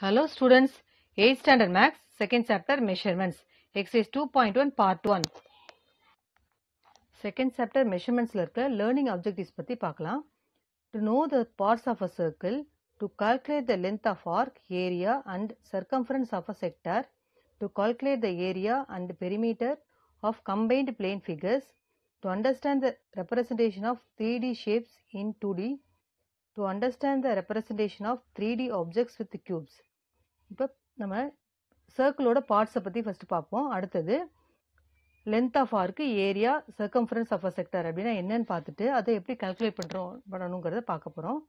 Hello students, 8th standard max, 2nd chapter measurements, exercise 2.1 part 1. Second chapter Measurements, இருக்க learning objectives பத்தி பார்க்கலாம். To know the parts of a circle, to calculate the length of arc, area and circumference of a sector, to calculate the area and perimeter of combined plane figures, to understand the representation of 3D shapes in 2D, to understand the representation of 3D objects with cubes. இப்போ நம்ம சர்க்கிளோட பார்ட்ஸை பற்றி first பார்ப்போம் அடுத்தது length of arc area circumference of a sector அப்படின்னா என்னன்னு பார்த்துட்டு அதை எப்படி கல்குலேட் பண்ணுறோம் பண்ணணுங்கிறத பார்க்க போகிறோம்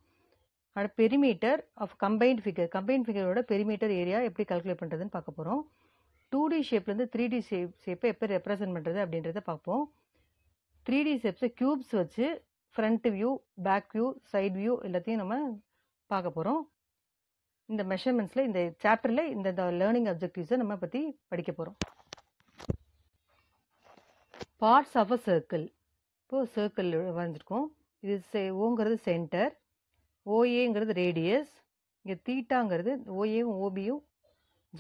and perimeter of combined figure combined ஃபிகரோட பெரிமீட்டர் ஏரியா எப்படி கல்குலேட் பண்ணுறதுன்னு பார்க்க போகிறோம் டூ டி ஷேப்லேருந்து த்ரீ டி ஷேப் ஷேப்பை எப்படி ரெப்ரசன்ட் பண்ணுறது அப்படின்றத பார்ப்போம் த்ரீ டி ஷேப்ஸை க்யூப்ஸ் வச்சு front view back view side view எல்லாத்தையும் நம்ம பார்க்க போகிறோம் இந்த மெஷர்மெண்ட்ஸில் இந்த சாப்டரில் இந்த லேர்னிங் அப்ஜெக்டிவ்ஸை நம்ம பற்றி படிக்க போகிறோம் பார்ட்ஸ் ஆஃப் அ சர்க்கிள் இப்போது சர்க்கிள் வரைஞ்சிருக்கோம் இது செ ஓங்கிறது சென்டர் ஓஏங்கிறது ரேடியஸ் இங்கே தீட்டாங்கிறது ஓஏவும் ஓபியும்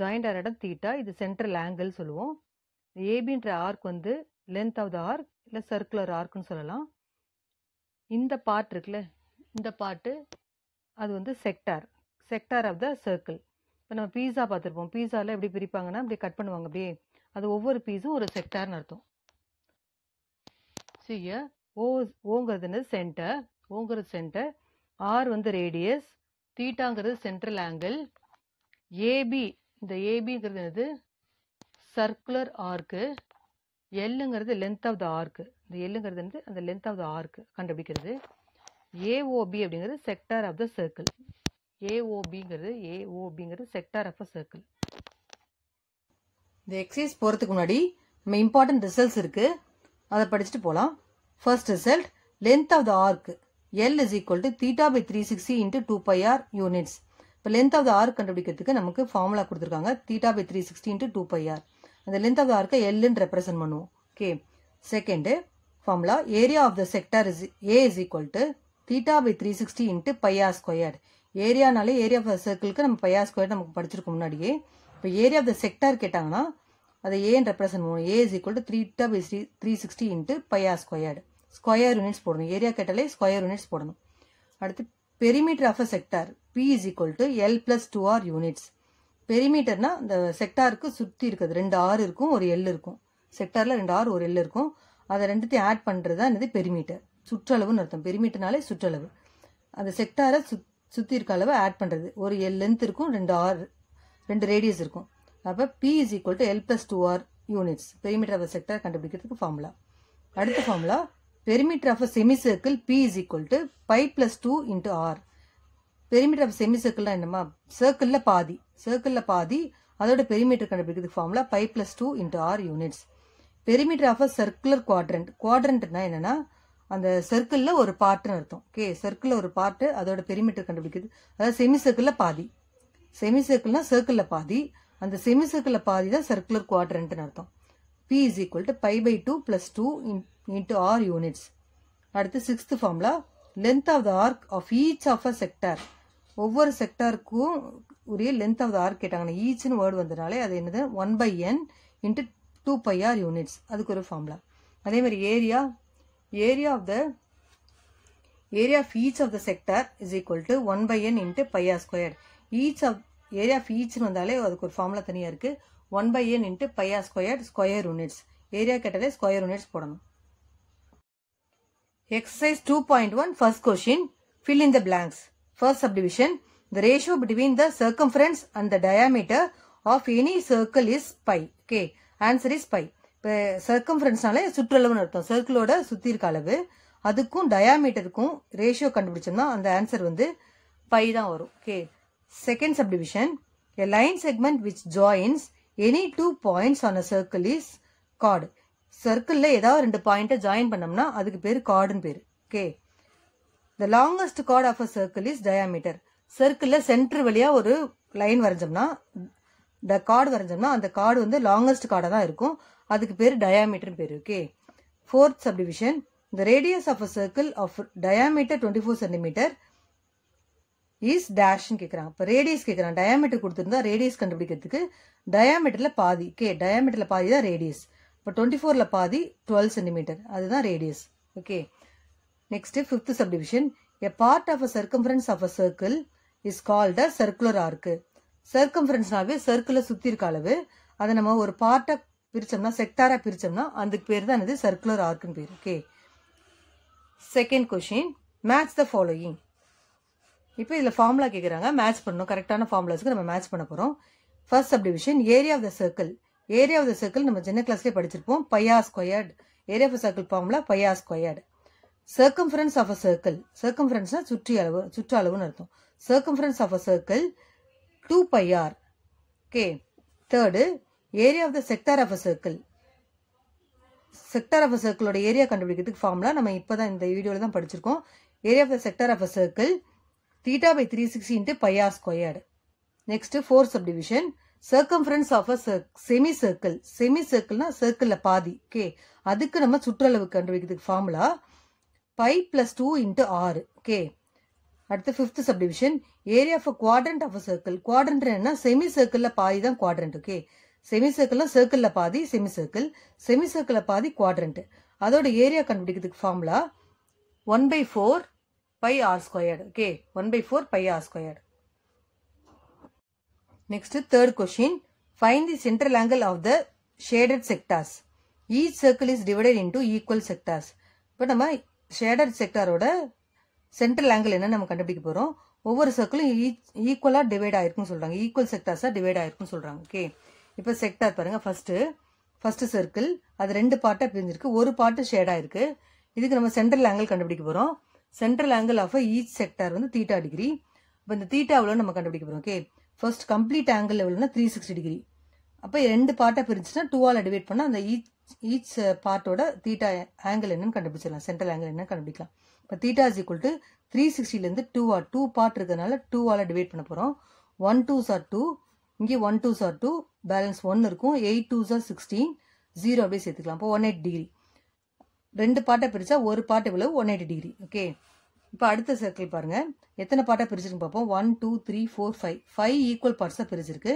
ஜாயிண்ட் ஆகிற இடம் தீட்டா இது சென்ட்ரல் ஆங்கிள் சொல்லுவோம் ஏபின்ற ஆர்க் வந்து லென்த் ஆஃப் த ஆர்க் இல்லை சர்க்குலர் ஆர்க்குன்னு சொல்லலாம் இந்த பார்ட் இருக்குல்ல இந்த பார்ட்டு அது வந்து sector sector of the circle இப்போ நம்ம பீஸா பார்த்துருப்போம் பீஸாவில் எப்படி பிரிப்பாங்கன்னா அப்படி கட் பண்ணுவாங்க அப்படியே அது ஒவ்வொரு பீஸும் ஒரு செக்டார்னு அர்த்தம் ஸோ ஓ ஓங்கிறது சென்டர் ஓங்கிறது சென்டர் ஆர் வந்து ரேடியஸ் தீட்டாங்கிறது சென்ட்ரல் ஆங்கிள் ஏபி இந்த ஏபிங்கிறது என்னது சர்க்குலர் ஆர்க்கு எல்லுங்கிறது லென்த் ஆஃப் த ஆர்க்கு இந்த எல்லுங்கிறது வந்து அந்த லென்த் ஆஃப் த ஆர்க்கு கண்டுபிடிக்கிறது ஏஓபி அப்படிங்கிறது செக்டார் ஆஃப் த சர்க்கிள் ஏஓபிங்கிறது ஏஓபிங்கிறது செக்டார் ஆஃப் அ சர்க்கிள் இந்த எக்ஸசைஸ் போகிறதுக்கு முன்னாடி நம்ம இம்பார்ட்டன்ட் ரிசல்ட்ஸ் இருக்குது அதை படிச்சுட்டு போகலாம் first result length of the arc L is equal to theta by three sixty into two pi R units இப்போ லென்த் ஆஃப் த ஆர்க் கண்டுபிடிக்கிறதுக்கு நமக்கு ஃபார்முலா கொடுத்துருக்காங்க theta by three sixty into two pi R அந்த length of the ஆர்க்கை எல்லுன்னு represent பண்ணுவோம் okay second formula area of the sector is A is equal to theta by three sixty into pi R squared ஏரியானாலே area of the சர்க்கிளுக்கு நம்ம pi r square நமக்கு படிச்சிருக்கோம் முன்னாடியே இப்போ ஏரியா ஆஃப் த செக்டார் கேட்டாங்கன்னா அதை ஏன் ரெப்ரசன்ட் பண்ணுவோம் ஏ இஸ் ஈக்குவல் டு த்ரீ டா by three three sixty into pi r squared square units போடணும் ஏரியா கேட்டாலே ஸ்கொயர் யூனிட்ஸ் போடணும் அடுத்து perimeter of a sector P is equal to L plus two R units பெரிமீட்டர்னா இந்த செக்டாருக்கு சுற்றி இருக்குது ரெண்டு ஆறு இருக்கும் ஒரு எல் இருக்கும் செக்டாரில் ரெண்டு ஆறு ஒரு எல் இருக்கும் அதை ரெண்டுத்தையும் ஆட் பண்ணுறது தான் என்னது பெரிமீட்டர் சுற்றளவுன்னு அர்த்தம் பெரிமீட்டர்னாலே சுற்றளவு அந்த செக்டாரை சுத் சுற்றி இருக்க அளவை ஆட் பண்ணுறது ஒரு எல் லென்த் இருக்கும் ரெண்டு ஆர் ரெண்டு ரேடியஸ் இருக்கும் அப்போ P is equal to L plus two R units perimeter of a sector கண்டுபிடிக்கிறதுக்கு ஃபார்முலா அடுத்த formula perimeter of a semi circle P is equal to pi plus two into R perimeter of semi சர்க்கிள்னா என்னம்மா சர்க்கிளில் பாதி சர்க்கிளில் பாதி அதோட perimeter கண்டுபிடிக்கிறதுக்கு formula pi plus two into R units perimeter of a circular quadrant குவாட்ரண்ட்னா என்னன்னா அந்த சர்க்கிளில் ஒரு பார்ட்டுன்னு அர்த்தம் ஓகே சர்க்கிளில் ஒரு பார்ட்டு அதோட பெரிமீட்டர் கண்டுபிடிக்குது அதாவது செமி சர்க்கிளில் பாதி செமி சர்க்கிள்னா சர்க்கிளில் பாதி அந்த செமி சர்க்கிளில் பாதி தான் சர்க்குலர் குவாட்ரண்ட்னு அர்த்தம் P is equal to pi pi two plus two in into R units அடுத்து sixth formula length of the arc of each of a sector ஒவ்வொரு செக்டாருக்கும் உரிய லென்த் ஆஃப் த ஆர்க் கேட்டாங்கன்னா ஈச்னு வேர்டு வந்ததுனாலே அது என்னது one by N into two pi R units அதுக்கு ஒரு ஃபார்முலா அதே மாதிரி area area of the area of each of the sector is equal to 1 by n into pi r squared. Each of area of each வந்தாலே அதுக்கு ஒரு formula தனியா இருக்கு 1 by n into pi r squared square units. area கேட்டாலே square units போடணும். Exercise 2.1 first question fill in the blanks. First subdivision the ratio between the circumference and the diameter of any circle is pi. Okay answer is pi. இப்போ சர்க்கம்ஃபரன்ஸ்னாலே சுற்றளவுன்னு அர்த்தம் சர்க்கிளோட சுற்றி இருக்க அளவு அதுக்கும் டயாமீட்டருக்கும் ratio கண்டுபிடிச்சோம்னா அந்த answer வந்து பை தான் வரும் okay second subdivision a line segment which joins any two points on a circle is chord சர்க்கிளில் ஏதாவது ரெண்டு பாயிண்ட்டை ஜாயின் பண்ணோம்னா அதுக்கு பேர் கார்டுன்னு பேர் okay the longest chord of a circle is diameter சர்க்கிளில் சென்டர் வழியாக ஒரு லைன் வரைஞ்சோம்னா த கார்டு வரைஞ்சோம்னா அந்த கார்டு வந்து லாங்கஸ்ட் கார்டாக தான் இருக்கும் அதுக்கு பேர் டயாமீட்டர்னு பேர் okay fourth subdivision the radius of a circle of diameter twenty four centimetre is டேஷ்னு கேட்குறான் இப்போ ரேடியஸ் கேட்குறான் டயாமீட்டர் கொடுத்துருந்தா ரேடியஸ் கண்டுபிடிக்கிறதுக்கு டயாமீட்டரில் பாதி கே டயாமீட்டரில் பாதி தான் ரேடியஸ் இப்போ டுவெண்ட்டி ஃபோரில் பாதி டுவெல் சென்டிமீட்டர் அதுதான் radius okay next fifth subdivision a part of a circumference of a circle is called a circular arc சர்க்கம்ஃபரன்ஸ்னாவே சர்க்கிளை சுற்றி இருக்க அளவு அதை நம்ம ஒரு பார்ட்டை பிரித்தோம்னா செக்டாராக பிரித்தோம்னா அதுக்கு பேர் தான் என்னது சர்க்குலர் ஆர்க்குன்னு பேர் okay second question match the following இப்போ இதில் ஃபார்முலா கேட்குறாங்க மேட்ச் பண்ணணும் கரெக்டான ஃபார்முலாஸுக்கு நம்ம மேட்ச் பண்ண போகிறோம் first division area of the circle area of the circle நம்ம சின்ன கிளாஸ்லேயே படிச்சிருப்போம் pi r squared area of circle formula pi r squared circumference of a circle சர்க்கம் சர்க்கம்ஃபரன்ஸ்னா சுற்றி அளவு அளவுன்னு அர்த்தம் ஃப்ரெண்ட்ஸ் of a circle two pi r okay third area of the sector of a circle sector of a சர்க்கிளோட ஏரியா கண்டுபிடிக்கிறதுக்கு formula நம்ம இப்போ தான் இந்த வீடியோவில் தான் படிச்சிருக்கோம் area of the sector of a circle theta by three sixty into pi r squared next four subdivision circumference of a semi circle semi சர்க்கிள்னா சர்க்கிளில் பாதி ஓகே அதுக்கு நம்ம சுற்றளவு கண்டுபிடிக்கிறதுக்கு formula pi plus two into ஆறு ஓகே அடுத்து fifth subdivision area of a quadrant of a circle quadrant என்ன செமி சர்க்கிளில் பாதி தான் குவாட்ரண்ட் ஓகே செமி சர்க்கிளில் சர்க்கிளில் பாதி செமி சர்க்கிள் செமி சர்க்கிளில் பாதி குவாட்ரண்ட் அதோட ஏரியா கண்டுபிடிக்கிறதுக்கு formula one by four pi R squared okay one by four pi R squared next third question find the central angle of the shaded sectors each circle is divided into equal sectors இப்போ நம்ம shaded செக்டாரோட central angle என்ன நம்ம கண்டுபிடிக்க போகிறோம் ஒவ்வொரு சர்க்கிளும் ஈக்குவலாக divide ஆயிருக்குன்னு சொல்கிறாங்க ஈக்குவல் செக்டார்ஸாக டிவைட் ஆயிருக்குன்னு சொல்கிறாங்க ஓகே இப்போ செக்டார் பாருங்கள் ஃபஸ்ட்டு ஃபஸ்ட்டு சர்க்கிள் அது ரெண்டு பார்ட்டாக பிரிஞ்சிருக்கு ஒரு பார்ட்டு ஷேடாக இருக்குது இதுக்கு நம்ம சென்ட்ரல் ஆங்கிள் கண்டுபிடிக்க போகிறோம் central angle of each sector வந்து தீட்டா டிகிரி இப்போ இந்த தீட்டாவில் நம்ம கண்டுபிடிக்க போகிறோம் ஓகே ஃபர்ஸ்ட் கம்ப்ளீட் ஆங்கிள் எவ்வளோனா த்ரீ சிக்ஸ்டி டிகிரி அப்போ ரெண்டு பார்ட்டாக பிரிஞ்சுன்னா ஆல் டிவைட் பண்ணால் அந்த ஈச் ஈச் பார்ட்டோட தீட்டா ஆங்கிள் என்னன்னு கண்டுபிடிச்சிடலாம் சென்ட்ரல் ஆங்கிள் என்னன்னு கண்டுபிடிக்கலாம் இப்போ theta is equal to three சிக்ஸ்டிலேருந்து ஆர் டூ பார்ட் இருக்கிறதுனால டூவால் டிவைட் பண்ண போகிறோம் ஒன் டூ சார் டூ இங்கே one two sir two balance one இருக்கும் எயிட் டூ ஜார் சிக்ஸ்டீன் ஜீரோ அப்படியே சேர்த்துக்கலாம் இப்போ ஒன் எயிட் டிகிரி ரெண்டு பாட்டை பிரித்தா ஒரு பாட்டு இவ்வளவு ஒன் எயிட்டி டிகிரி ஓகே இப்போ அடுத்த சர்க்கிள் பாருங்கள் எத்தனை பாட்டாக பிரிச்சிருக்குன்னு பார்ப்போம் one two three four five five equal பார்ட்ஸாக பிரிச்சிருக்கு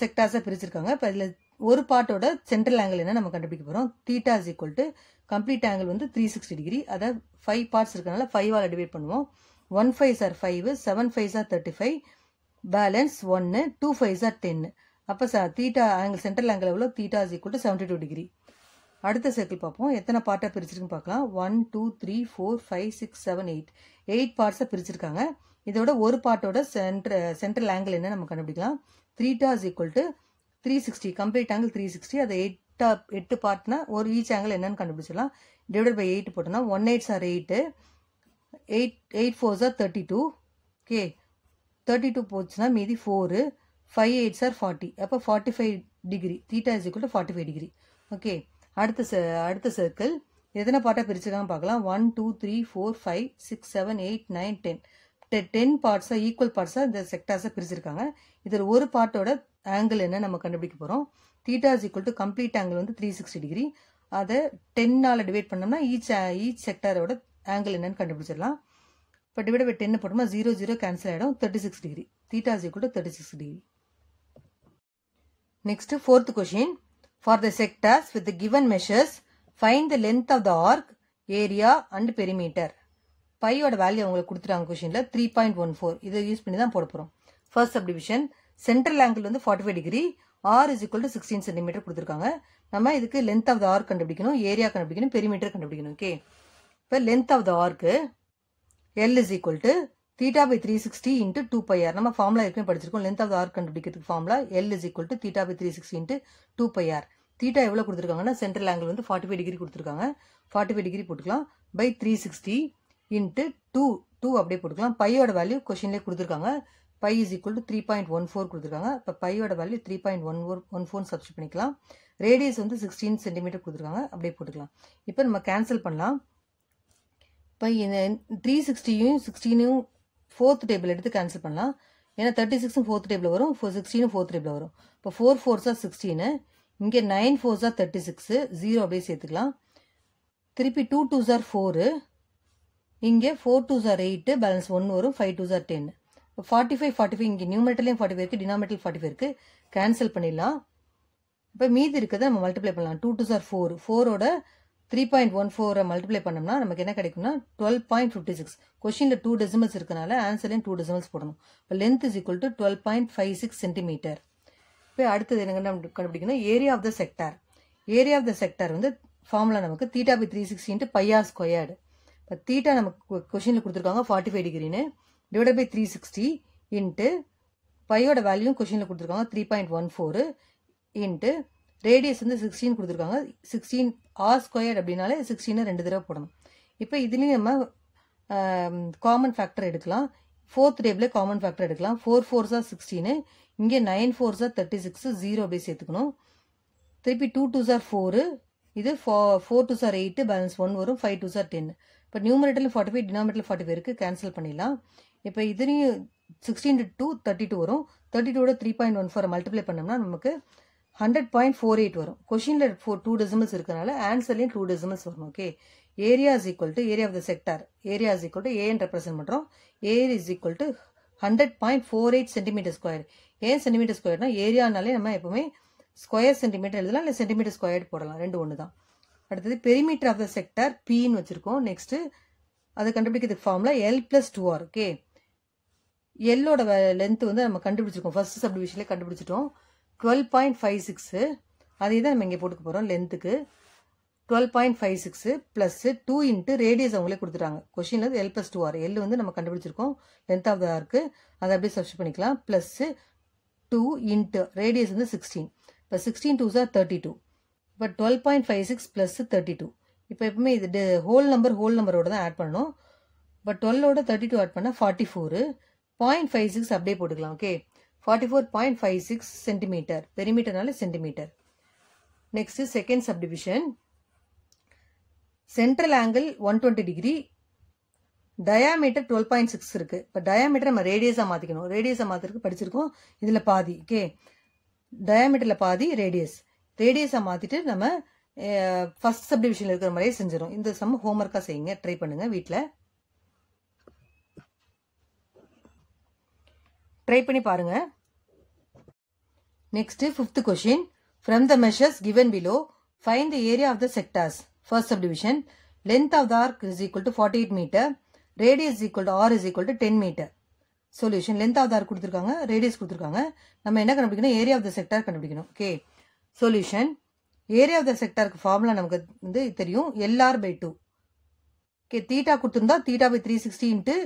செக்டார்ஸாக பிரிச்சிருக்காங்க இப்போ இதில் ஒரு பாட்டோட சென்ட்ரல் ஆங்கிள் என்ன நம்ம கண்டுபிடிக்க போகிறோம் theta is equal to complete angle வந்து த்ரீ சிக்ஸ்டி டிகிரி அதாவது ஃபைவ் பார்ட்ஸ் இருக்கனால ஃபைவால் டிவைட் பண்ணுவோம் one five sir five seven five sir thirty five balance ஒன்று டூ ஃபைவ் சார் டென்னு அப்போ ச தீட்டா ஆங்கிள் சென்ட்ரல் ஆங்கிள் எவ்வளோ theta is equal to seventy two degree அடுத்த சர்க்கிள் பார்ப்போம் எத்தனை பார்ட்டாக பிரிச்சிருக்குன்னு பார்க்கலாம் one two three four five six seven eight eight பார்ட்ஸாக பிரிச்சிருக்காங்க இதோட ஒரு பார்ட்டோட சென்ட்ர சென்ட்ரல் ஆங்கிள் என்ன நம்ம கண்டுபிடிக்கலாம் த்ரீட்டா is equal to three sixty complete angle three sixty அதை எயிட்டா எட்டு பார்ட்னா ஒரு ஈச் ஆங்கிள் என்னன்னு கண்டுபிடிச்சிடலாம் டிவைட் பை எயிட் போட்டோம்னா ஒன் எயிட் சார் எயிட்டு எயிட் எயிட் ஃபோர் சார் thirty two okay thirty two போச்சுன்னா மீதி four five eights are forty அப்போ forty five degree theta is equal to forty five degree okay அடுத்த ச அடுத்த சர்க்கிள் எத்தனை பார்ட்டாக பிரிச்சுக்கான்னு பார்க்கலாம் one two three four five six seven eight nine ten டெ டென் பார்ட்ஸாக ஈக்குவல் பார்ட்ஸாக இந்த செக்டார்ஸாக பிரிச்சிருக்காங்க இதில் ஒரு பார்ட்டோட ஆங்கிள் என்ன நம்ம கண்டுபிடிக்க போகிறோம் theta is equal to complete angle வந்து த்ரீ சிக்ஸ்டி டிகிரி அதை டென்னால் டிவைட் பண்ணோம்னா ஈச் ஈச் செக்டாரோட ஆங்கிள் என்னன்னு கண்டுபிடிச்சிடலாம் இப்போ டிவைட் பை டென்னு போட்டோம்னா ஜீரோ ஜீரோ கேன்சல் ஆகிடும் thirty six degree theta is equal to thirty six degree Next, fourth question for the sectors with the given measures, find the length of the arc, area and perimeter. பையோட value அவங்களுக்கு கொடுத்துட்டாங்க கொஷினில் three point one four இதை use பண்ணி தான் போட போகிறோம் first division central angle வந்து forty five degree r is equal to sixteen centimeter கொடுத்துருக்காங்க நம்ம இதுக்கு லென்த் ஆஃப் த ஆர்க் கண்டுபிடிக்கணும் ஏரியா கண்டுபிடிக்கணும் பெரிமீட்டர் கண்டுபிடிக்கணும் ஓகே இப்போ length of the arc L is equal to theta by three sixty into two pi r நம்ம formula ஏற்கனவே படிச்சிருக்கோம் லென்த் ஆஃப் ஆர் கண்டுபிடிக்கிறதுக்கு formula L is equal to theta by three sixty into two pi r theta எவ்வளோ கொடுத்துருக்காங்கன்னா central angle வந்து forty five degree கொடுத்துருக்காங்க forty five degree போட்டுக்கலாம் by three sixty into two two அப்படியே போட்டுக்கலாம் பையோட value கொஷின்லேயே கொடுத்துருக்காங்க pi is equal to three point one four கொடுத்துருக்காங்க இப்போ பையோட value three point one four one four substitute பண்ணிக்கலாம் ரேடியஸ் வந்து சிக்ஸ்டீன் சென்டிமீட்டர் கொடுத்துருக்காங்க அப்படியே போட்டுக்கலாம் இப்போ நம்ம கேன்சல் பண்ணலாம் இப்போ இந்த த்ரீ சிக்ஸ்டியும் சிக்ஸ்டீனும் ஃபோர்த் டேபிள் எடுத்து கேன்சல் பண்ணலாம் ஏன்னா தேர்ட்டி சிக்ஸும் ஃபோர்த் டேபிள் வரும் ஃபோர் சிக்ஸ்டீனும் ஃபோர்த் டேபிள் வரும் இப்போ ஃபோர் ஃபோர்ஸாக சிக்ஸ்டீனு இங்கே நைன் ஃபோர்ஸாக தேர்ட்டி சிக்ஸு ஜீரோ அப்படியே சேர்த்துக்கலாம் திருப்பி டூ டூ ஜார் ஃபோரு இங்கே ஃபோர் டூ ஜார் எயிட்டு பேலன்ஸ் ஒன் வரும் ஃபைவ் டூ ஜார் டென் இப்போ ஃபார்ட்டி ஃபைவ் ஃபார்ட்டி ஃபைவ் இங்கே நியூமெட்டலையும் ஃபார்ட்டி ஃபைவ் இருக்குது டினாமெட்டல் ஃபார்ட்டி ஃபைவ் இருக்குது கேன்சல் பண்ணிடலாம் இப்போ மீதி இருக்கிறத நம்ம மல்டிப்ளை பண்ணலாம் டூ டூ ஜார் ஃபோர் ஃபோரோட த்ரீ பாயிண்ட் ஒன் ஃபோரை மல்டிப்ளை பண்ணோம்னா நமக்கு என்ன கிடைக்கும்னா டுவெல் பாயிண்ட் ஃபிஃப்டி சிக்ஸ் கொஷினில் டூ டெசிமல்ஸ் இருக்கனால ஆன்சர்லையும் டூ டெசிமல்ஸ் போடணும் இப்போ length is equal to twelve point five six centimeter இப்போ அடுத்தது என்னங்கன்னா கண்டுபிடிக்கணும் area of the sector area of the sector வந்து ஃபார்முலா நமக்கு theta by three sixty into pi r squared இப்போ தீட்டா நமக்கு கொஷினில் கொடுத்துருக்காங்க ஃபார்ட்டி ஃபைவ் டிகிரின்னு divide by three sixty into பையோட வேல்யூ கொஷினில் கொடுத்துருக்காங்க three point one four into radius வந்து சிக்ஸ்டீன் கொடுத்துருக்காங்க சிக்ஸ்டீன் ஆர் ஸ்கொயர் அப்படின்னாலே சிக்ஸ்டீனை ரெண்டு தடவை போடணும் இப்போ இதுலேயும் நம்ம காமன் ஃபேக்டர் எடுக்கலாம் ஃபோர்த் டேபிளே காமன் ஃபேக்டர் எடுக்கலாம் ஃபோர் ஃபோர்ஸாக சிக்ஸ்டீனு இங்கே நைன் ஃபோர்ஸாக தேர்ட்டி சிக்ஸ் ஜீரோ அப்படி சேர்த்துக்கணும் திருப்பி டூ டூ சார் ஃபோரு இது ஃபோ four two sir eight balance one வரும் ஃபைவ் டூ சார் டென் இப்போ நியூமரேட்டரில் ஃபார்ட்டி ஃபைவ் டினாமினேட்டரில் ஃபார்ட்டி ஃபைவ் இருக்குது கேன்சல் பண்ணிடலாம் இப்போ இதுலேயும் சிக்ஸ்டீன் டூ தேர்ட்டி டூ வரும் தேர்ட்டி டூட three point one four multiply பண்ணோம்னா நமக்கு ஹண்ட்ரட் பாயிண்ட் ஃபோர் எயிட் வரும் கொஷினில் ஃபோர் டூ டெசிமல்ஸ் இருக்கிறனால ஆன்சர்லேயும் டூ டெசிமல்ஸ் வரும் okay area is equal to area of the sector area is equal to ஏன்னு ரெப்ரசென்ட் பண்ணுறோம் A is equal to hundred point four eight centimeter square ஏன் centimeter ஸ்கொயர்னா ஏரியானாலே நம்ம எப்பவுமே ஸ்கொயர் சென்டிமீட்டர் எழுதலாம் இல்லை சென்டிமீட்டர் ஸ்கொயர் போடலாம் ரெண்டு ஒன்று தான் அடுத்தது பெரிமீட்டர் ஆஃப் த செக்டார் பின்னு வச்சுருக்கோம் நெக்ஸ்ட்டு அதை கண்டுபிடிக்கிறதுக்கு formula L plus two r okay எல்லோட லென்த் வந்து நம்ம கண்டுபிடிச்சிருக்கோம் ஃபர்ஸ்ட் சப்டிவிஷன்லேயே கண்டுபிடிச்சிட்டோம் டுவெல் பாயிண்ட் ஃபைவ் சிக்ஸு அதே தான் நம்ம இங்கே போட்டுக்க போகிறோம் லென்த்துக்கு twelve point five six plus two into radius அவங்களே கொடுத்துட்டாங்க கொஷின் வந்து L plus two r L வந்து நம்ம கண்டுபிடிச்சிருக்கோம் லென்த் ஆஃப் த ஆர்க்கு அதை அப்படியே சப்ஸ்ட் பண்ணிக்கலாம் ப்ளஸ்ஸு டூ இன்ட்டு ரேடியஸ் வந்து சிக்ஸ்டீன் இப்போ sixteen two sir thirty two இப்போ twelve point five six plus thirty two இப்போ எப்பவுமே இது ஹோல் நம்பர் ஹோல் நம்பரோட தான் ஆட் பண்ணணும் பட் டுவெல்லோட தேர்ட்டி டூ ஆட் பண்ணால் forty four point five six அப்படியே போட்டுக்கலாம் okay forty four point five six centimeter பெரிமீட்டர்னால centimeter next second subdivision central angle one twenty degree diameter twelve point six இருக்கு இப்போ டயாமீட்டர் நம்ம ரேடியஸாக மாற்றிக்கணும் ரேடியஸாக மாற்றுறதுக்கு படிச்சிருக்கோம் இதில் பாதி ஓகே டயாமீட்டரில் பாதி ரேடியஸ் ரேடியஸாக மாற்றிட்டு நம்ம ஃபர்ஸ்ட் சப்டிவிஷனில் இருக்கிற மாதிரியே செஞ்சிடும் இந்த சம் ஹோம்ஒர்க்காக செய்யுங்க ட்ரை பண்ணுங்கள் வீட்டில் ட்ரை பண்ணி பாருங்க next fifth question from the measures given below find the area of the sectors first subdivision length of the arc is equal to forty eight meter radius is equal to r is equal to ten meter solution length of the arc கொடுத்துருக்காங்க radius கொடுத்துருக்காங்க நம்ம என்ன கண்டுபிடிக்கணும் area of the sector கண்டுபிடிக்கணும் okay solution area of the செக்டருக்கு formula நமக்கு வந்து தெரியும் LR by two okay theta கொடுத்துருந்தா theta by three sixty into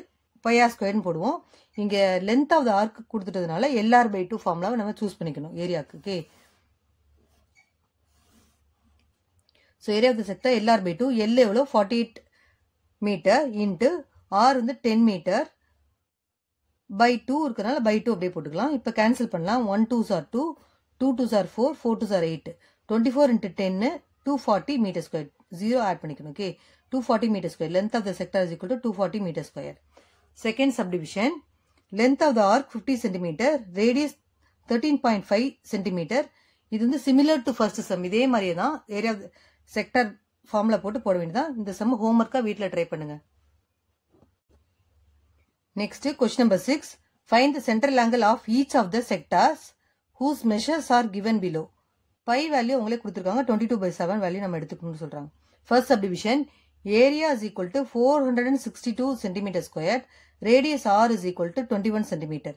pi r ஸ்கொயர்னு போடுவோம் இங்கே லென்த் ஆஃப் த ஆர்க்கு கொடுத்துட்டதுனால எல்ஆர் பை டூ ஃபார்முலாவை நம்ம சூஸ் பண்ணிக்கணும் ஏரியாவுக்கு okay so area of the sector LR by two L எவ்வளோ forty eight meter into R வந்து டென் மீட்டர் பை டூ இருக்கிறனால பை டூ அப்படியே போட்டுக்கலாம் இப்போ கேன்சல் பண்ணலாம் one two sir two two two சார் ஃபோர் ஃபோர் டூ சார் eight twenty four into டென்னு two forty meter square zero add பண்ணிக்கணும் okay two forty meter square length of the sector is equal to two forty meter square second subdivision length of the arc fifty centimeter radius centimeter, point five centimeter இது வந்து similar to first sum இதே மாதிரியே தான் area sector ஃபார்மில் போட்டு போட வேண்டியதான் இந்த சம் ஹோம்ஒர்க்காக வீட்டில் ட்ரை பண்ணுங்க next question number six find the central angle of each of the sectors whose measures are given below pi value அவங்களே கொடுத்துருக்காங்க twenty two by seven value நம்ம எடுத்துக்கணும்னு சொல்கிறாங்க first subdivision area is hundred and sixty two centimeter square radius r is is to twenty one centimeter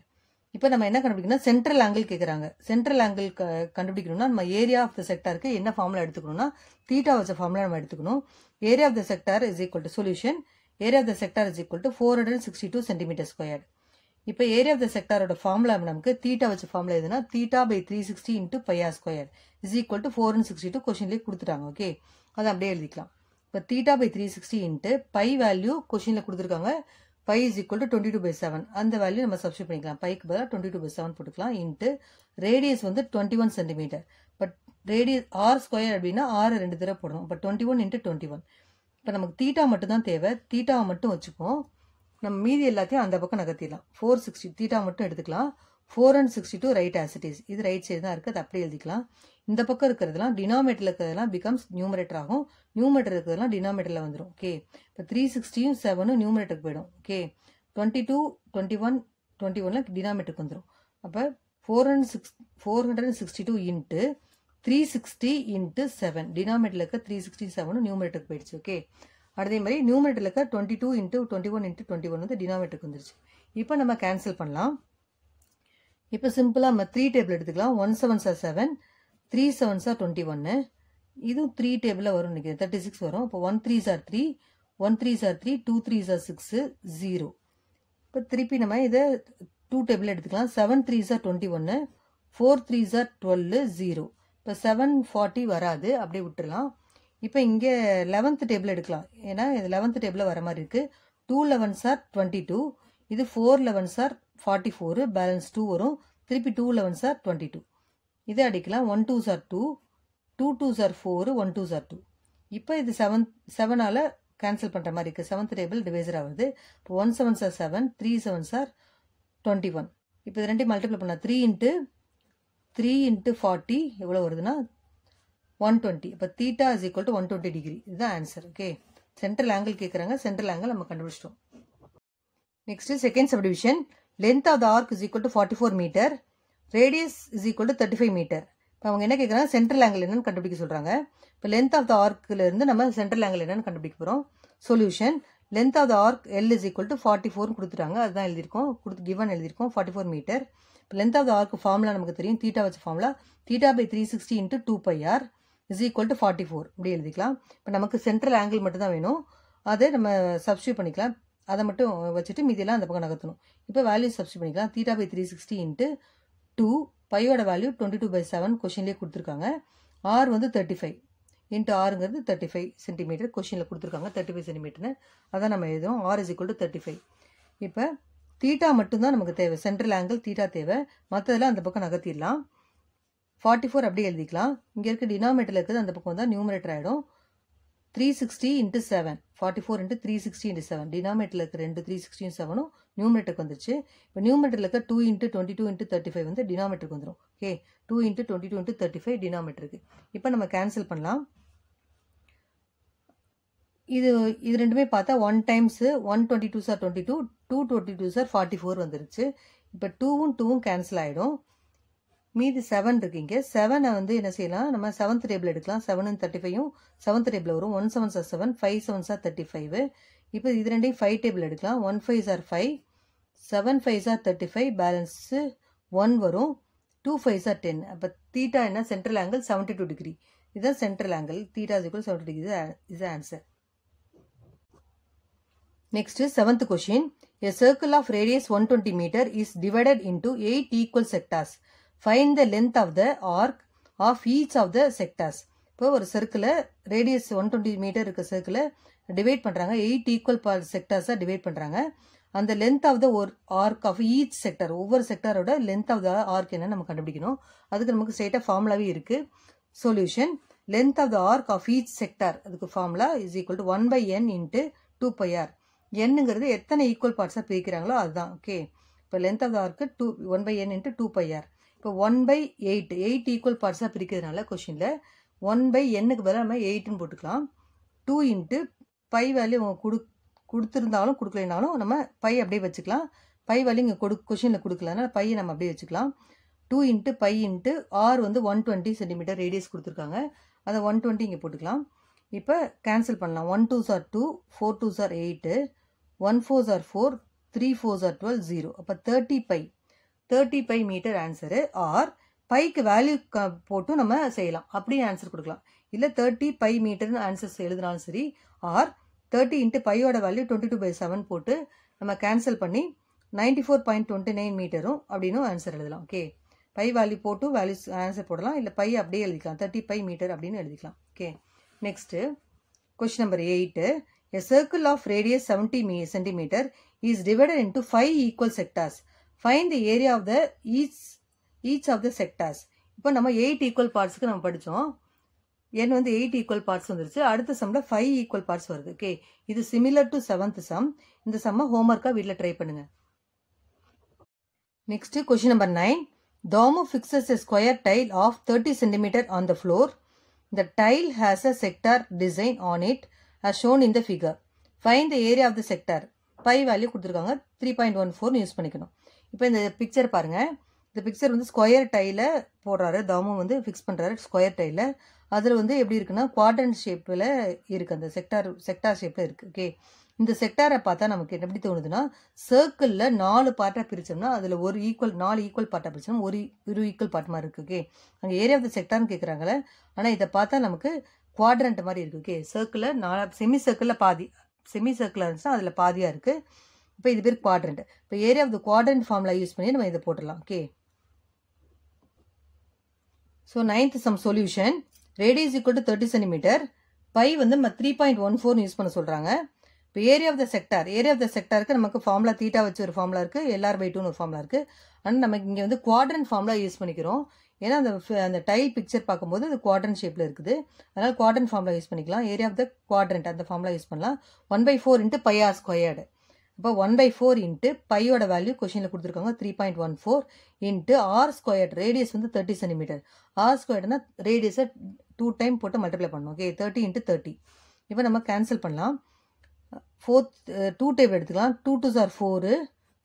இப்போ நம்ம என்ன கண்டுபிடிக்கணும் central angle கேட்குறாங்க சென்ட்ரல் ஆங்கிள் கண்டுபிடிக்கணும்னா நம்ம ஏரியா ஆஃப் த செக்டாருக்கு என்ன ஃபார்முலா எடுத்துக்கணும்னா தீட்டா வச்ச ஃபார்முலா நம்ம எடுத்துக்கணும் area of the sector is equal to solution area of the sector is equal to four hundred sixty two centimeter square இப்போ area of the செக்டாரோட formula நமக்கு theta வச்ச formula எதுனா theta by three sixty into pi r square is equal to four hundred sixty two கொஷின்லேயே கொடுத்துட்டாங்க okay அதை அப்படியே எழுதிக்கலாம் இப்போ theta by three sixty into pi value கொஷினில் கொடுத்துருக்காங்க pi is equal to twenty two by seven அந்த வேல்யூ நம்ம சப்ஸ்டியூட் பண்ணிக்கலாம் பைக்கு பதிலாக டுவெண்ட்டி டூ பை செவன் போட்டுக்கலாம் இன்ட்டு ரேடியஸ் வந்து twenty one centimeter but radius r square அப்படின்னா ஆறு ரெண்டு தடவை போடணும் but twenty one into twenty one இப்போ நமக்கு தீட்டா மட்டும் தான் தேவை தீட்டாவை மட்டும் வச்சுப்போம் நம்ம மீதி எல்லாத்தையும் அந்த பக்கம் நகர்த்திடலாம் ஃபோர் சிக்ஸ்டி தீட்டா மட்டும் எடுத்துக்கலாம் four and sixty two right ஆசிட்டிஸ் இது ரைட் சைடு தான் இருக்குது அது அப்படியே எழுதிக்கலாம் இந்த பக்கம் இருக்கிறதுலாம் டினாமேட்டில் இருக்கிறதுலாம் பிகம்ஸ் நியூமரேட்டர் ஆகும் நியூமேட்டர் இருக்கிறதுலாம் டினாமேட்டரில் வந்துடும் ஓகே இப்போ த்ரீ சிக்ஸ்டியும் செவனும் நியூமேட்டருக்கு போயிடும் okay twenty two twenty one twenty ஒன்ல டினாமேட்டருக்கு வந்துடும் அப்போ four hundred six four hundred sixty two into three sixty into seven டினாமேட்டரில் இருக்க த்ரீ சிக்ஸ்டி செவனும் நியூமேட்டருக்கு போயிடுச்சு ஓகே அதே மாதிரி நியூமேட்டரில் இருக்க twenty two into twenty one into twenty one வந்து டினாமேட்டருக்கு வந்துருச்சு இப்போ நம்ம கேன்சல் பண்ணலாம் இப்போ சிம்பிளாக நம்ம த்ரீ டேபிள் எடுத்துக்கலாம் one seven sir seven three seven sir twenty ஒன்று இதுவும் த்ரீ டேபிளில் வரும் நினைக்கிறேன் தேர்ட்டி சிக்ஸ் வரும் இப்போ ஒன் த்ரீ சார் த்ரீ ஒன் த்ரீ சார் த்ரீ டூ த்ரீ சார் சிக்ஸு ஜீரோ இப்போ திருப்பி நம்ம இதை டூ டேபிள் எடுத்துக்கலாம் செவன் த்ரீ சார் டுவெண்ட்டி ஒன்று ஃபோர் த்ரீ சார் டுவெல்லு ஜீரோ இப்போ செவன் ஃபார்ட்டி வராது அப்படியே விட்டுடலாம் இப்போ இங்கே லெவன்த்து டேபிள் எடுக்கலாம் ஏன்னா இது லெவன்த்து டேபிளில் வர மாதிரி இருக்குது two eleven are twenty two இது four eleven are forty four balance two வரும் திருப்பி two eleven are twenty two இதை அடிக்கலாம் one two sir two two two sir four one two sir two இப்போ இது செவன் செவனால் கேன்சல் பண்ணுற மாதிரி இருக்குது செவன்த் டேபிள் டிவைசர் ஆகுது இப்போ one seven sir seven three seven sir twenty one இப்போ இது ரெண்டையும் மல்டிப்ளை பண்ணால் three into three into forty எவ்வளோ வருதுன்னா ஒன் டுவெண்ட்டி இப்போ theta is equal to one twenty degree இதுதான் ஆன்சர் ஓகே சென்ட்ரல் ஆங்கிள் கேட்குறாங்க சென்ட்ரல் ஆங்கிள் நம்ம கண்டுபிடிச்சிட்டோம் next second subdivision length of the arc is equal to forty four meter radius is equal to thirty five meter இப்போ அவங்க என்ன கேட்குறாங்க central angle என்னன்னு கண்டுபிடிக்க சொல்கிறாங்க இப்போ லென்த் ஆஃப் த ஆர்க்கிலேருந்து நம்ம சென்ட்ரல் ஆங்கிள் என்னன்னு கண்டுபிடிக்க போகிறோம் solution length of the arc L is equal to forty ஃபோர்னு கொடுத்துட்டாங்க அதுதான் எழுதியிருக்கோம் கொடுத்து கிவன் எழுதியிருக்கோம் ஃபார்ட்டி ஃபோர் மீட்டர் இப்போ length of the arc formula நமக்கு தெரியும் தீட்டா வச்ச formula theta by three sixty into two pi r is equal to forty four இப்படி எழுதிக்கலாம் இப்போ நமக்கு சென்ட்ரல் ஆங்கிள் மட்டும் தான் வேணும் அதை நம்ம சப்ஸ்டியூட் பண்ணிக்கலாம் அதை மட்டும் வச்சுட்டு மீதியெல்லாம் அந்த பக்கம் நகர்த்தணும் இப்போ வேல்யூ சப்ஸ்டியூட் பண்ணிக்கலாம் theta by three sixty into two பையோட value twenty two by seven கொஷின்லேயே கொடுத்துருக்காங்க ஆர் வந்து தேர்ட்டி ஃபைவ் இன்ட்டு ஆறுங்கிறது தேர்ட்டி ஃபைவ் சென்டிமீட்டர் கொஷினில் கொடுத்துருக்காங்க தேர்ட்டி ஃபைவ் சென்டிமீட்டர்னு அதான் நம்ம எழுதுவோம் R is equal to thirty five இப்போ தீட்டா மட்டும்தான் நமக்கு தேவை சென்ட்ரல் ஆங்கிள் தீட்டா தேவை மற்றதெல்லாம் அந்த பக்கம் நகர்த்திடலாம் ஃபார்ட்டி ஃபோர் அப்படியே எழுதிக்கலாம் இங்கே இருக்க டினாமேட்டரில் இருக்கிறது அந்த பக்கம் தான் நியூமரேட்டர் ஆகிடும் three sixty into seven forty four into three sixty into seven டினாமேட்டில் இருக்க ரெண்டு த்ரீ சிக்ஸ்டியும் செவனும் நியூமரேட்டருக்கு வந்துச்சு இப்போ நியூமரேட்டரில் இருக்க two into twenty two into thirty five வந்து டினாமேட்டருக்கு வந்துடும் okay two into twenty two into thirty five டினாமேட்டருக்கு இப்போ நம்ம கேன்சல் பண்ணலாம் இது இது ரெண்டுமே பார்த்தா one times one twenty two are twenty two two twenty two are forty four வந்துருச்சு இப்போ டூவும் டூவும் கேன்சல் ஆகிடும் மீதி செவன் இருக்கீங்க செவனை வந்து என்ன செய்யலாம் நம்ம செவன்த் டேபிள் எடுக்கலாம் செவன் தேர்ட்டி ஃபைவும் செவன்த் டேபிள் வரும் one seven sir seven five seven are thirty five இப்போ இது ரெண்டையும் ஃபைவ் டேபிள் எடுக்கலாம் one five sir five seven five sir thirty five balance one வரும் டூ ஃபைவ் சார் டென் அப்போ theta என்ன central angle seventy two degree இதுதான் central angle theta equal seventy degree இது answer next seventh question a circle of radius one twenty metre is divided into eight equal sectors find the length of the arc of each of the sectors இப்போ ஒரு சர்க்கிளை radius one twenty meter இருக்க சர்க்கிளை divide பண்ணுறாங்க eight equal பார் செக்டார்ஸாக divide பண்ணுறாங்க அந்த லென்த் ஆஃப் த ஒரு ஆர்க் ஆஃப் ஈச் செக்டர் ஒவ்வொரு செக்டாரோட லென்த் ஆஃப் த ஆர்க் என்ன நம்ம கண்டுபிடிக்கணும் அதுக்கு நமக்கு ஸ்டேட்டாக ஃபார்முலாவே இருக்குது solution length of the arc of each sector அதுக்கு formula is equal to one by N into two pi r என்னங்கிறது எத்தனை ஈக்குவல் பார்ட்ஸாக பிரிக்கிறாங்களோ அதுதான் ஓகே இப்போ length of the arc two one by N into two pi r இப்போ one by eight eight equal பார்ட்ஸாக பிரிக்கிறதுனால கொஷினில் ஒன் பை என்னுக்கு பதிலாக நம்ம எயிட்னு போட்டுக்கலாம் டூ இன்ட்டு பை வேல்யூ அவங்க கொடு கொடுத்துருந்தாலும் கொடுக்கலனாலும் நம்ம பை அப்படியே வச்சுக்கலாம் பை வேல்யூ இங்கே கொடு கொஷினில் கொடுக்கலனால அதனால் பையை நம்ம அப்படியே வச்சுக்கலாம் two into pi into R வந்து ஒன் டுவெண்ட்டி சென்டிமீட்டர் ரேடியஸ் கொடுத்துருக்காங்க அதை ஒன் டுவெண்ட்டி இங்கே போட்டுக்கலாம் இப்போ கேன்சல் பண்ணலாம் one two sir two four two sir eight one four are four three four are twelve zero அப்போ thirty pi thirty five meter answer R பைக்கு value போட்டும் நம்ம செய்யலாம் அப்படியே ஆன்சர் கொடுக்கலாம் இல்லை தேர்ட்டி பை மீட்டர்னு ஆன்சர்ஸ் எழுதினாலும் சரி ஆர் தேர்ட்டி இன்ட்டு பையோட value twenty two by seven போட்டு நம்ம கேன்சல் பண்ணி ninety four point twenty nine மீட்டரும் அப்படின்னு ஆன்சர் எழுதலாம் ஓகே பை வேல்யூ போட்டும் வேல்யூஸ் ஆன்சர் போடலாம் இல்லை பை அப்படியே எழுதிக்கலாம் தேர்ட்டி பை மீட்டர் அப்படின்னு எழுதிக்கலாம் okay next question number eight a circle of radius seventy மீ centimeter is divided into five equal sectors find the area of the each each of the sectors இப்போ நம்ம eight equal பார்ட்ஸுக்கு நம்ம படித்தோம் என் வந்து eight equal parts வந்துருச்சு அடுத்த சம்மில் five equal parts வருது ஓகே இது சிமிலர் டு செவன்த் சம் இந்த சம்மை ஹோம்ஒர்க்காக வீட்டில் ட்ரை பண்ணுங்க next question number nine Thamu fixes a square tile of thirty centimeter on the floor the tile has a sector design on it has shown in the figure find the area of the sector pi value கொடுத்துருக்காங்க three point one four use பண்ணிக்கணும் இப்போ இந்த picture பாருங்கள் இந்த picture வந்து square டைல போடுறாரு தாமம் வந்து ஃபிக்ஸ் பண்ணுறாரு ஸ்கொயர் டைல அதில் வந்து எப்படி இருக்குன்னா குவாட்ரண்ட் ஷேப்பில் இருக்குது அந்த செக்டார் செக்டார் ஷேப்பில் இருக்குது ஓகே இந்த செக்டாரை பார்த்தா நமக்கு என்ன எப்படி தோணுதுன்னா சர்க்கிளில் நாலு பார்ட்டாக பிரித்தோம்னா அதில் ஒரு ஈக்குவல் நாலு ஈக்குவல் பார்ட்டாக பிரித்தோம்னா ஒரு இரு ஈக்குவல் பார்ட் மாதிரி இருக்குது ஓகே அங்கே ஏரியா ஆஃப் த செக்டார்னு கேட்குறாங்களே ஆனால் இதை பார்த்தா நமக்கு குவாட்ரண்ட் மாதிரி இருக்குது ஓகே சர்க்கிளில் நாலு செமி சர்க்கிளில் பாதி செமி சர்க்கிளாக இருந்துச்சுன்னா அதில் பாதியாக இருக்குது இப்போ இது பேர் குவாட்ரண்ட் இப்போ area of the quadrant formula use பண்ணி நம்ம இதை போட்டுடலாம் okay so ninth sum solution radius equal to thirty centimeter pi வந்து நம்ம த்ரீ பாயிண்ட் ஒன் ஃபோர்னு யூஸ் பண்ண சொல்கிறாங்க இப்போ area of the sector area of the செக்டாருக்கு நமக்கு ஃபார்முலா தீட்டா வச்சு ஒரு ஃபார்முலா இருக்குது எல்ஆர் பை டூன்னு ஒரு ஃபார்முலா இருக்குது ஆனால் நமக்கு இங்கே வந்து குவாட்ரண்ட் ஃபார்முலா யூஸ் பண்ணிக்கிறோம் ஏன்னா அந்த அந்த டைல் பிக்சர் பார்க்கும்போது அது குவாட்ரன் ஷேப்பில் இருக்குது அதனால் குவாட்ரன் ஃபார்முலா யூஸ் பண்ணிக்கலாம் ஏரியா ஆஃப் த குவாட்ரண்ட் அந்த ஃபார்முலா யூஸ் பண்ணலாம் one by four into pi r squared இப்போ ஒன் பை ஃபோர் இன்ட்டு பையோட வேல்யூ கொஷினில் கொடுத்துருக்காங்க three point one four into R square radius வந்து தேர்ட்டி சென்டிமீட்டர் ஆர் ஸ்கொயர்னா ரேடியஸை டூ டைம் போட்டு மல்டிப்ளை பண்ணணும் ஓகே தேர்ட்டி இன்ட்டு தேர்ட்டி இப்போ நம்ம கேன்சல் பண்ணலாம் ஃபோர்த் டூ டைப் எடுத்துக்கலாம் two two sir four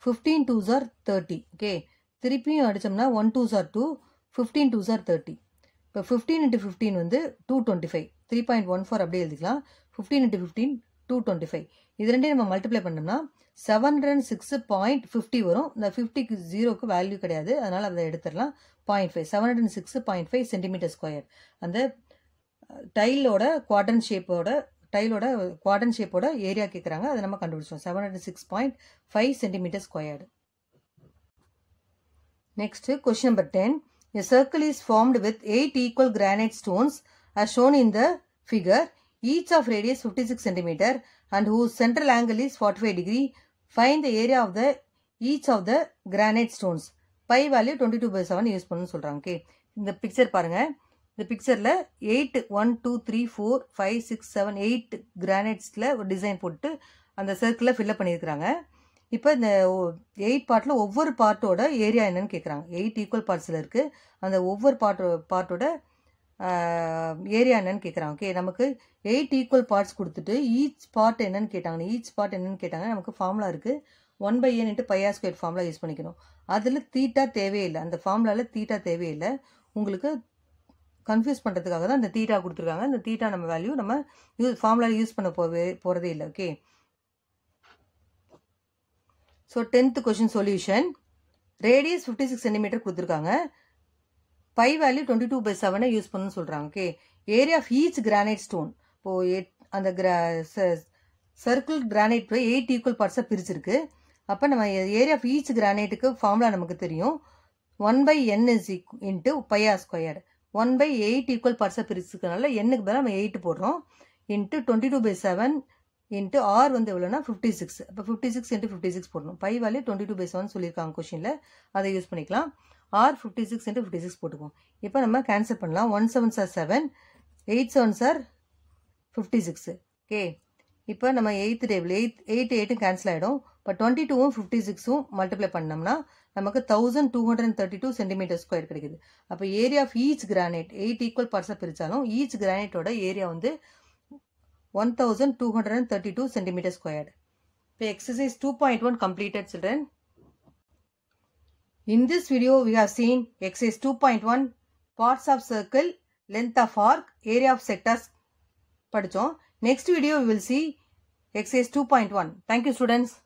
fifteen two sir thirty okay திருப்பியும் அடித்தோம்னா one two sir two fifteen two sir thirty இப்போ ஃபிஃப்டீன் இன்ட்டு ஃபிஃப்டீன் வந்து two twenty five three point one four அப்படியே எழுதிக்கலாம் fifteen into fifteen two twenty five இது ரெண்டையும் நம்ம multiply பண்ணோம்னா செவன் ரன் சிக்ஸு பாயிண்ட் ஃபிஃப்டி வரும் இந்த ஃபிஃப்டிக்கு ஜீரோக்கு வேல்யூ கிடையாது அதனால் அதை எடுத்துடலாம் point five seven hundred six point five centimeter square அந்த டைலோட குவாட்ரன் ஷேப்போட டைலோட குவாட்ரன் ஷேப்போட ஏரியா கேட்குறாங்க அதை நம்ம கண்டுபிடிச்சோம் seven hundred six point five centimeter squared next question number ten a circle is formed with eight equal granite stones are shown in the figure each of radius fifty six centimeter and whose central angle is 45 degree, find the area of the each of the granite stones. Pi value twenty two by seven use பண்ணணும்னு சொல்கிறாங்க okay இந்த picture பாருங்கள் இந்த பிக்சரில் eight one two three four five six seven eight கிரானைட்ஸில் ஒரு design போட்டு அந்த சர்க்கிளில் ஃபில்லப் பண்ணியிருக்கிறாங்க இப்போ இந்த எயிட் பார்ட்டில் ஒவ்வொரு பார்ட்டோட ஏரியா என்னன்னு கேட்குறாங்க எயிட் ஈக்குவல் பார்ட்ஸில் இருக்குது அந்த ஒவ்வொரு பார்ட் பார்ட்டோட ஏரியா என்னன்னு கேட்குறாங்க ஓகே நமக்கு எயிட் ஈக்குவல் பார்ட்ஸ் கொடுத்துட்டு ஈச் பார்ட் என்னன்னு கேட்டாங்கன்னு ஈச் பார்ட் என்னன்னு கேட்டாங்கன்னா நமக்கு ஃபார்முலா இருக்குது one by n into pi r square formula use பண்ணிக்கணும் அதில் தீட்டா தேவையில்லை அந்த ஃபார்முலாவில் தீட்டா தேவையில்லை உங்களுக்கு கன்ஃபியூஸ் பண்ணுறதுக்காக தான் அந்த தீட்டா கொடுத்துருக்காங்க அந்த தீட்டா நம்ம வேல்யூ நம்ம யூஸ் ஃபார்முலாவில் யூஸ் பண்ண போவே போகிறதே இல்லை okay so tenth question solution radius fifty six centimeter கொடுத்துருக்காங்க pi value twenty two by செவனை யூஸ் பண்ணு சொல்கிறாங்க okay area of each granite stone இப்போது எட் அந்த சர்க்கிள் கிரானைட் போய் எயிட் ஈக்குவல் பார்ட்ஸாக பிரிச்சிருக்கு அப்போ நம்ம ஏரியா ஆஃப் ஈச் கிரானைட்டுக்கு ஃபார்முலா நமக்கு தெரியும் one by n is equal into pi r square one by eight equal பார்ட்ஸாக பிரிச்சிருக்கனால என்னுக்கு பதிலாக நம்ம எயிட் போடுறோம் into twenty two by seven into R வந்து எவ்வளோனா ஃபிஃப்டி சிக்ஸ் இப்போ fifty six into fifty six போடணும் pi value twenty two by seven சொல்லியிருக்காங்க கொஷினில் அதை யூஸ் பண்ணிக்கலாம் R fifty six into fifty six போட்டுக்குவோம் இப்போ நம்ம கேன்சல் பண்ணலாம் one seven sir seven eight seven are fifty six okay இப்போ நம்ம எயித்து டேபிள் எயித் எயிட் எயிட்டும் கேன்சல் ஆகிடும் இப்போ டுவெண்ட்டி டூவும் ஃபிஃப்டி சிக்ஸும் மல்டிப்ளை பண்ணோம்னா நமக்கு thousand two hundred and thirty two centimeter square கிடைக்குது அப்போ area of each granite eight equal பார்ட்ஸாக பிரித்தாலும் ஈச் கிரானைட்டோட ஏரியா வந்து one thousand two hundred and thirty two centimeter squared இப்போ exercise two point one completed children In this video, we have seen exercise 2.1 parts of circle, length of arc, area of sectors படிச்சோம். Next video, we will see exercise 2.1. Thank you students.